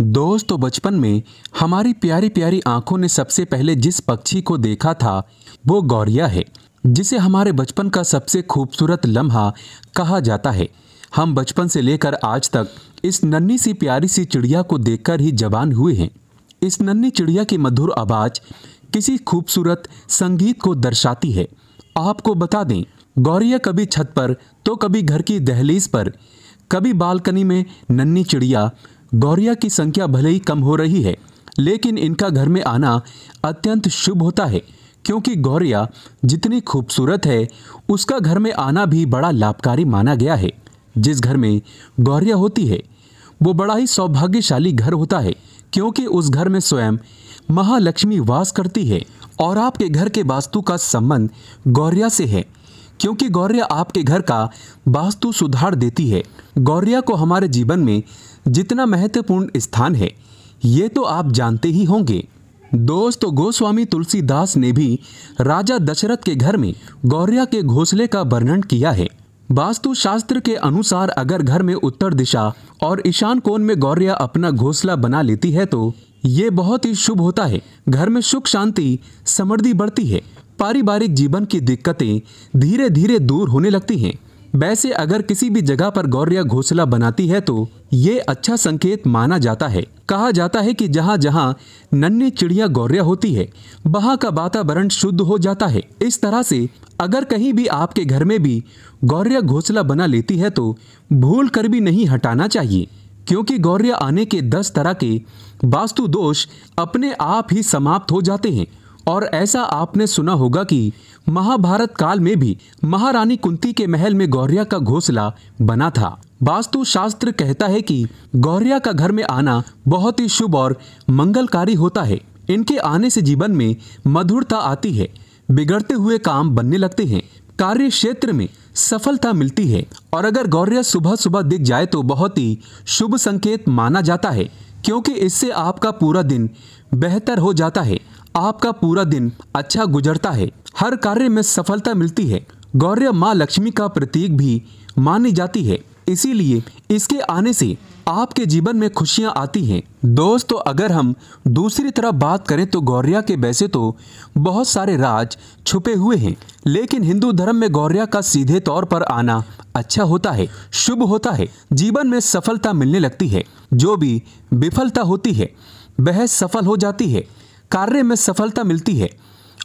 दोस्तों तो बचपन में हमारी प्यारी प्यारी आंखों ने सबसे पहले जिस पक्षी को देखा था वो गौरिया है जिसे हमारे बचपन का सबसे खूबसूरत लम्हा कहा जाता है हम बचपन से लेकर आज तक इस नन्ही सी प्यारी सी चिड़िया को देखकर ही जवान हुए हैं इस नन्ही चिड़िया की मधुर आवाज़ किसी खूबसूरत संगीत को दर्शाती है आपको बता दें गौरिया कभी छत पर तो कभी घर की दहलीज पर कभी बालकनी में नन्ही चिड़िया गौरिया की संख्या भले ही कम हो रही है लेकिन इनका घर में आना अत्यंत शुभ होता है क्योंकि गौरिया जितनी खूबसूरत है उसका घर में आना भी बड़ा लाभकारी माना गया है जिस घर में गौरिया होती है वो बड़ा ही सौभाग्यशाली घर होता है क्योंकि उस घर में स्वयं महालक्ष्मी वास करती है और आपके घर के वास्तु का संबंध गौरिया से है क्योंकि गौरिया आपके घर का वास्तु सुधार देती है गौरिया को हमारे जीवन में जितना महत्वपूर्ण स्थान है ये तो आप जानते ही होंगे दोस्तों गोस्वामी तुलसीदास ने भी राजा दशरथ के घर में गौरिया के घोसले का वर्णन किया है वास्तु शास्त्र के अनुसार अगर घर में उत्तर दिशा और ईशान कोण में गौरिया अपना घोसला बना लेती है तो ये बहुत ही शुभ होता है घर में सुख शांति समृद्धि बढ़ती है पारिवारिक जीवन की दिक्कतें धीरे धीरे दूर होने लगती हैं वैसे अगर किसी भी जगह पर गौरिया घोसला बनाती है तो ये अच्छा संकेत माना जाता है कहा जाता है कि जहाँ जहाँ नन्हे चिड़िया गौरिया होती है वहाँ का वातावरण शुद्ध हो जाता है इस तरह से अगर कहीं भी आपके घर में भी गौरिया घोसला बना लेती है तो भूल कर भी नहीं हटाना चाहिए क्योंकि गौरिया आने के दस तरह के वास्तु दोष अपने आप ही समाप्त हो जाते हैं और ऐसा आपने सुना होगा कि महाभारत काल में भी महारानी कुंती के महल में गौरिया का घोसला बना था वास्तु शास्त्र कहता है कि गौरिया का घर में आना बहुत ही शुभ और मंगलकारी होता है इनके आने से जीवन में मधुरता आती है बिगड़ते हुए काम बनने लगते हैं कार्य क्षेत्र में सफलता मिलती है और अगर गौरिया सुबह सुबह दिख जाए तो बहुत ही शुभ संकेत माना जाता है क्योंकि इससे आपका पूरा दिन बेहतर हो जाता है आपका पूरा दिन अच्छा गुजरता है हर कार्य में सफलता मिलती है गौर्य माँ लक्ष्मी का प्रतीक भी मानी जाती है इसीलिए इसके आने से आपके जीवन में खुशियां आती हैं दोस्तों अगर हम दूसरी तरफ बात करें तो गौरिया के वैसे तो बहुत सारे राज छुपे हुए हैं लेकिन हिंदू धर्म में गौरिया का सीधे तौर पर आना अच्छा होता है शुभ होता है जीवन में सफलता मिलने लगती है जो भी विफलता होती है वह सफल हो जाती है कार्य में सफलता मिलती है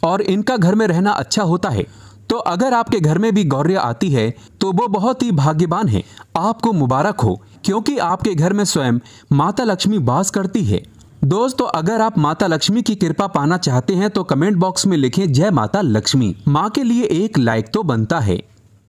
और इनका घर में रहना अच्छा होता है तो अगर आपके घर में भी गौर्य आती है तो वो बहुत ही भाग्यवान है आपको मुबारक हो क्योंकि आपके घर में स्वयं माता लक्ष्मी वास करती है दोस्तों अगर आप माता लक्ष्मी की कृपा पाना चाहते हैं तो कमेंट बॉक्स में लिखें जय माता लक्ष्मी माँ के लिए एक लाइक तो बनता है